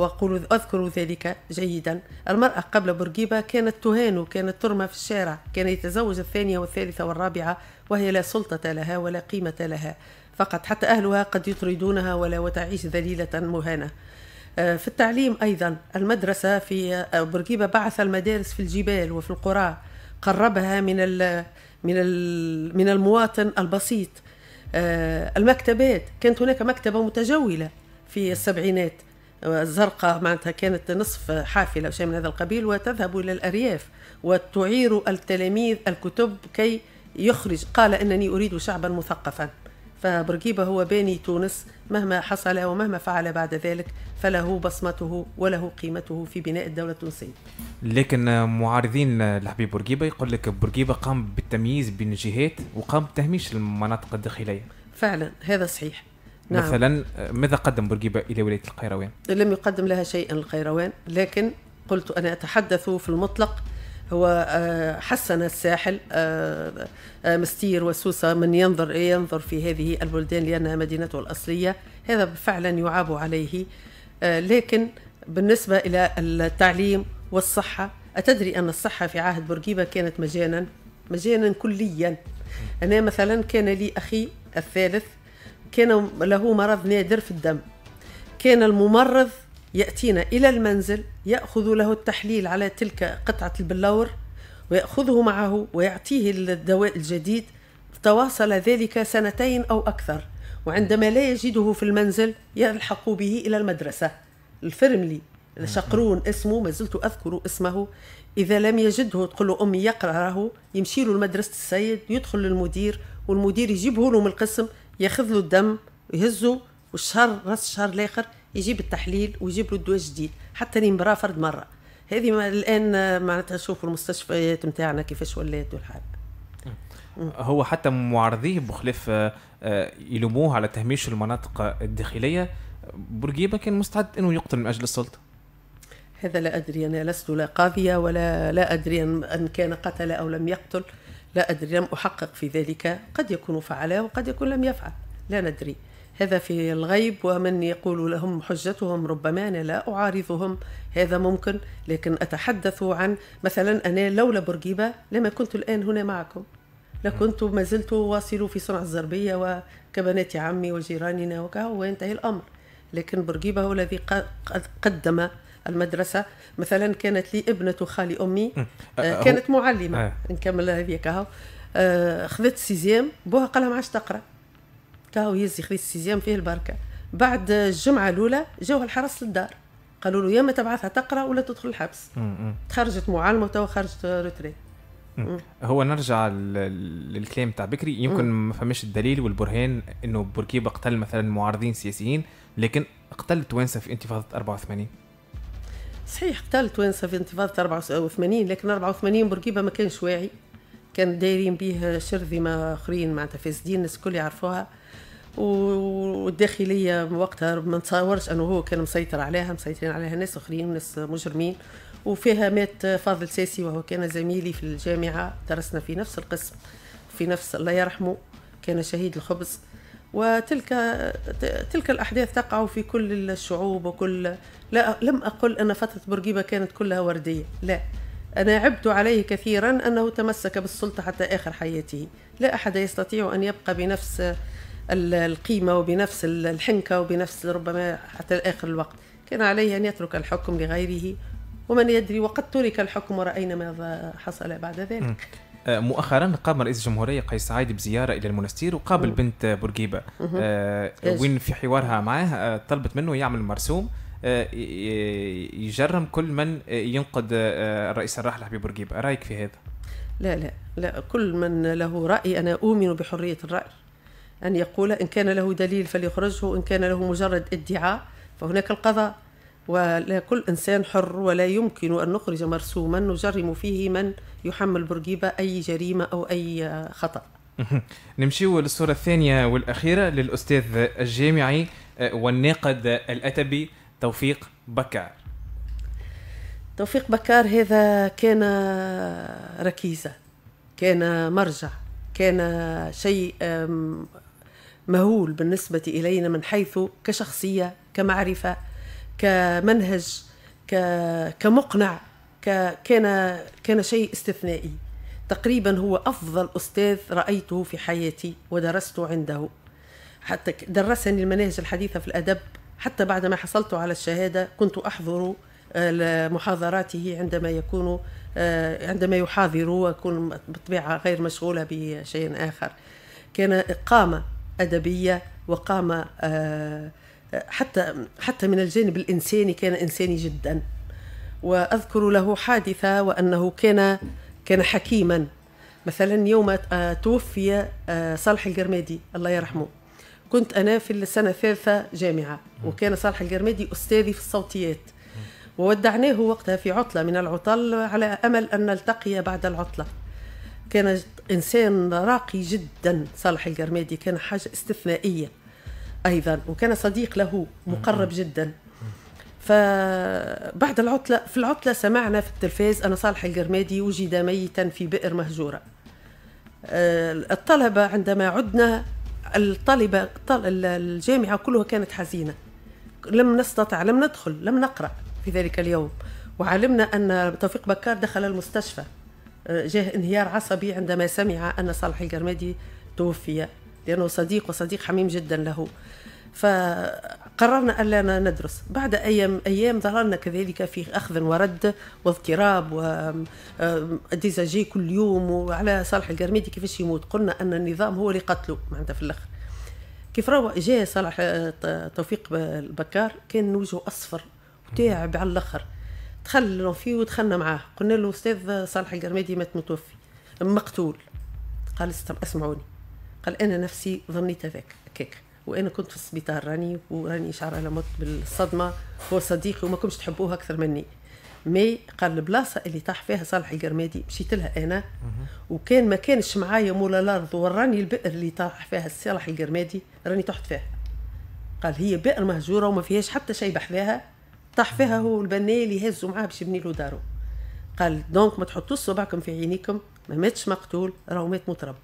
وأقول أذكر ذلك جيدا المرأة قبل بورقيبة كانت تهان وكانت ترمى في الشارع كان يتزوج الثانية والثالثة والرابعة وهي لا سلطة لها ولا قيمة لها فقط حتى أهلها قد يطردونها ولا وتعيش ذليلة مهانة آه، في التعليم أيضا المدرسة في آه، بورقيبة بعث المدارس في الجبال وفي القرى قربها من من من المواطن البسيط آه، المكتبات كانت هناك مكتبة متجولة في السبعينات الزرقاء معناتها كانت نصف حافلة أو شيء من هذا القبيل وتذهب إلى الأرياف وتعير التلاميذ الكتب كي يخرج قال إنني أريد شعبا مثقفا فبرقيبة هو باني تونس مهما حصل ومهما فعل بعد ذلك فله بصمته وله قيمته في بناء الدولة التونسية لكن معارضين لحبيب بورقيبة يقول لك بورقيبة قام بالتمييز بين الجهات وقام بتهميش المناطق الداخلية فعلا هذا صحيح نعم. مثلا ماذا قدم بورقيبه الى ولايه القيروان؟ لم يقدم لها شيئا القيروان لكن قلت انا اتحدث في المطلق هو آه، حسن الساحل آه، آه، مستير وسوسه من ينظر ينظر في هذه البلدان لانها مدينته الاصليه هذا فعلا يعاب عليه لكن بالنسبه الى التعليم والصحه اتدري ان الصحه في عهد بورقيبه كانت مجانا مجانا كليا انا مثلا كان لي اخي الثالث كان له مرض نادر في الدم كان الممرض يأتينا إلى المنزل يأخذ له التحليل على تلك قطعة البلور ويأخذه معه ويعطيه الدواء الجديد تواصل ذلك سنتين أو أكثر وعندما لا يجده في المنزل يلحق به إلى المدرسة الفرملي شقرون اسمه ما زلت أذكر اسمه إذا لم يجده تقول له أمي يقرأه يمشي له لمدرسة السيد يدخل للمدير والمدير يجيبه له من القسم ياخذ له الدم ويهزه والشهر راس الشهر الاخر يجيب التحليل ويجيب له الدواء جديد حتى يمراه فرد مره هذه الان معناتها نشوفوا المستشفيات نتاعنا كيفاش ولات والحال هو حتى معارضيه بخلاف آه، آه، يلوموه على تهميش المناطق الداخليه بورقيبه كان مستعد انه يقتل من اجل السلطه هذا لا ادري انا لست لا قاضيه ولا لا ادري ان كان قتل او لم يقتل لا أدري لم أحقق في ذلك قد يكون فعله وقد يكون لم يفعل لا ندري هذا في الغيب ومن يقول لهم حجتهم ربما أنا لا أعارضهم هذا ممكن لكن أتحدث عن مثلا أنا لولا برجيبة لما كنت الآن هنا معكم لكنت ما زلت واصل في صنع الزربية وكبنات عمي وجيراننا وكهو وينتهي الأمر لكن برجيبة هو الذي قدم المدرسه مثلا كانت لي ابنه خالي امي آه، أه، كانت معلمه آه. نكمل هذه كهو خذت سيزيام بوها قالها ما عادش تقرا كهو يزي خذيت سيزيام فيه البركه بعد الجمعه الاولى جاوها الحرس للدار قالوا له يا ما تبعثها تقرا ولا تدخل الحبس تخرجت معلمه وتوا خرجت روتري هو نرجع للكلام تاع بكري يمكن ما فماش الدليل والبرهان انه بورقيبه قتل مثلا معارضين سياسيين لكن قتل توانسه في انتفاضه 84 صحيح قتل توانسه في انتفاضه 84 لكن 84 بورقيبه ما كانش واعي كان دايرين بيه شرذمه اخرين معناتها فاسدين الناس الكل يعرفوها والداخليه وقتها ما نتصورش انه هو كان مسيطر عليها مسيطرين عليها ناس اخرين ناس مجرمين وفيها مات فاضل ساسي وهو كان زميلي في الجامعه درسنا في نفس القسم في نفس الله يرحمه كان شهيد الخبز وتلك تلك الأحداث تقع في كل الشعوب وكل لا لم أقل أن فترة بورقيبة كانت كلها وردية لا أنا عبت عليه كثيرا أنه تمسك بالسلطة حتى آخر حياته لا أحد يستطيع أن يبقى بنفس القيمة وبنفس الحنكة وبنفس ربما حتى آخر الوقت كان عليه أن يترك الحكم لغيره ومن يدري وقد ترك الحكم ورأينا ماذا حصل بعد ذلك آه، مؤخرا قام رئيس الجمهورية قيس سعيد بزيارة إلى المنستير وقابل بنت بورقيبة آه، وين في حوارها معاه طلبت منه يعمل مرسوم آه، يجرم كل من ينقد الرئيس الراحل حبيب بورقيبة رأيك في هذا؟ لا لا لا كل من له رأي أنا أؤمن بحرية الرأي أن يقول إن كان له دليل فليخرجه إن كان له مجرد ادعاء فهناك القضاء ولا كل إنسان حر ولا يمكن أن نخرج مرسوما نجرم فيه من يحمل بورقيبه اي جريمه او اي آه، خطا <laughs> نمشيو للصوره الثانيه والاخيره للاستاذ الجامعي آه، والناقد الادبي توفيق بكار توفيق بكار هذا كان آه، ركيزه كان مرجع كان شيء مهول بالنسبة إلينا من حيث كشخصية كمعرفة كمنهج كمقنع كان كان شيء استثنائي تقريبا هو أفضل أستاذ رأيته في حياتي ودرست عنده حتى درسني المناهج الحديثة في الأدب حتى بعد ما حصلت على الشهادة كنت أحضر آه، محاضراته عندما يكون آه، عندما يحاضر وأكون بطبيعة غير مشغولة بشيء آخر كان قامة أدبية وقامة آه، حتى حتى من الجانب الإنساني كان إنساني جداً وأذكر له حادثة وأنه كان كان حكيما مثلا يوم آه، توفي آه، صالح القرمادي الله يرحمه كنت أنا في السنة الثالثة جامعة وكان صالح القرمادي أستاذي في الصوتيات وودعناه وقتها في عطلة من العطل على أمل أن نلتقي بعد العطلة كان إنسان راقي جدا صالح القرمادي كان حاجة استثنائية أيضا وكان صديق له مقرب جدا فبعد العطلة في العطلة سمعنا في التلفاز أنا صالح القرمادي وجد ميتا في بئر مهجورة آه، الطلبة عندما عدنا الطالبة الجامعة كلها كانت حزينة لم نستطع لم ندخل لم نقرأ في ذلك اليوم وعلمنا أن توفيق بكار دخل المستشفى آه، جاه انهيار عصبي عندما سمع أن صالح القرمادي توفي لأنه صديق وصديق حميم جدا له ف قررنا ألا ندرس بعد أيام أيام ظهرنا كذلك في أخذ ورد واضطراب ديزاجي كل يوم وعلى صالح القرميدي كيفاش يموت قلنا أن النظام هو اللي قتله معناتها في الآخر كيف روى جاء صالح آه، توفيق البكار كان وجهه أصفر وتاعب على الآخر دخلنا فيه ودخلنا معاه قلنا له أستاذ صالح القرميدي مات متوفي مقتول قال اسمعوني قال أنا نفسي ظنيت هذاك هكاك وانا كنت في السبيطار راني وراني شعر انا مت بالصدمه هو صديقي وما كنتش تحبوه اكثر مني مي قال البلاصه اللي طاح فيها صالح القرمادي مشيت لها انا وكان ما كانش معايا مولا الارض وراني البئر اللي طاح فيها صالح القرمادي راني طحت فيها قال هي بئر مهجوره وما فيهاش حتى شيء بحذاها طاح فيها هو البنايه اللي هزوا معاه باش يبني له داره قال دونك ما تحطوش صبعكم في عينيكم ما ماتش مقتول راهو مات مطرب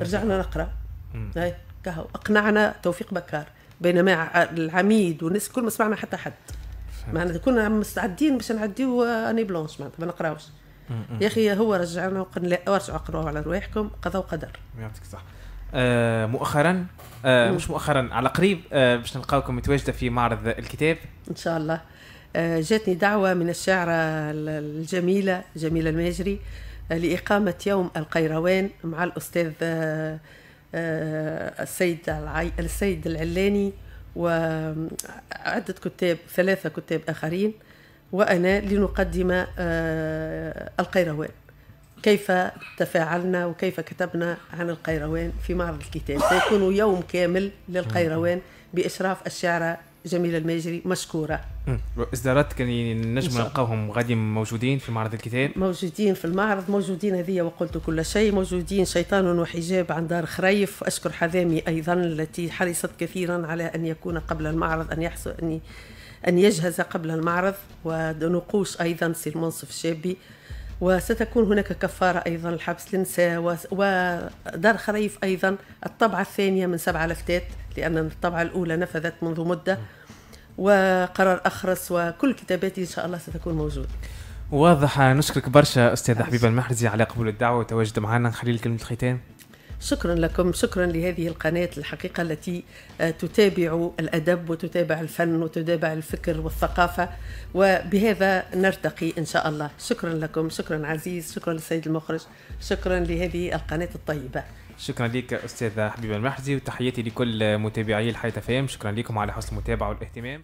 رجعنا نقرا كهو اقنعنا توفيق بكار بينما العميد والناس الكل ما سمعنا حتى حد معناتها كنا مستعدين باش نعديو اني بلونش معناتها ما نقراوش يا اخي هو رجعنا وقال لا ارجعوا اقراوا على روايحكم قضاء وقدر يعطيك الصحه آه، مؤخرا آه مش مؤخرا على قريب آه باش نلقاكم متواجده في معرض الكتاب ان شاء الله آه جاتني دعوه من الشاعره الجميله جميله الماجري آه لاقامه يوم القيروان مع الاستاذ آه آه، السيد العي... السيد العلاني وعدة كتاب ثلاثة كتاب آخرين وأنا لنقدم آه، القيروان كيف تفاعلنا وكيف كتبنا عن القيروان في معرض الكتاب سيكون يوم كامل للقيروان بإشراف الشعرة جميله الماجري مشكوره اصداراتك يعني نجم نلقاوهم غادي موجودين في معرض الكتاب موجودين في المعرض موجودين هذه وقلت كل شيء موجودين شيطان وحجاب عن دار خريف اشكر حذامي ايضا التي حرصت كثيرا على ان يكون قبل المعرض ان يحصل ان ان يجهز قبل المعرض ونقوش ايضا سي المنصف الشابي وستكون هناك كفارة أيضا الحبس للنساء ودار خريف أيضا الطبعة الثانية من سبعة لفتات لأن الطبعة الأولى نفذت منذ مدة وقرار أخرس وكل كتاباتي إن شاء الله ستكون موجودة واضح نشكرك برشا أستاذ حبيبة المحرزي على قبول الدعوة وتواجد معنا نخلي لك كلمة الختام شكرا لكم شكرا لهذه القناة الحقيقة التي آه، تتابع الأدب وتتابع الفن وتتابع الفكر والثقافة وبهذا نرتقي إن شاء الله شكرا لكم شكرا عزيز شكرا للسيد المخرج شكرا لهذه القناة الطيبة شكرا لك أستاذة حبيبة المحرزي وتحياتي لكل متابعي الحياة فهم شكرا لكم على حسن المتابعة والاهتمام